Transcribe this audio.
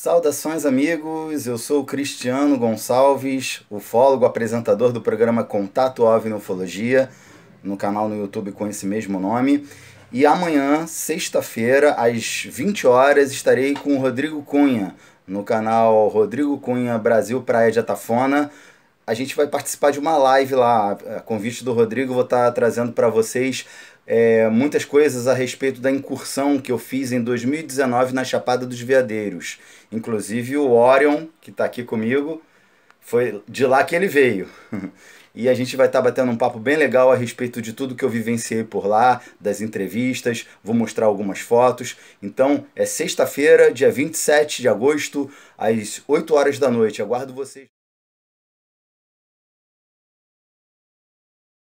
Saudações, amigos! Eu sou Cristiano Gonçalves, ufólogo, apresentador do programa Contato OVNI Ufologia, no canal no YouTube com esse mesmo nome. E amanhã, sexta-feira, às 20 horas, estarei com o Rodrigo Cunha, no canal Rodrigo Cunha Brasil Praia de Atafona, a gente vai participar de uma live lá, a convite do Rodrigo, vou estar tá trazendo para vocês é, muitas coisas a respeito da incursão que eu fiz em 2019 na Chapada dos Veadeiros. Inclusive o Orion, que está aqui comigo, foi de lá que ele veio. e a gente vai estar tá batendo um papo bem legal a respeito de tudo que eu vivenciei por lá, das entrevistas, vou mostrar algumas fotos. Então, é sexta-feira, dia 27 de agosto, às 8 horas da noite. Aguardo vocês.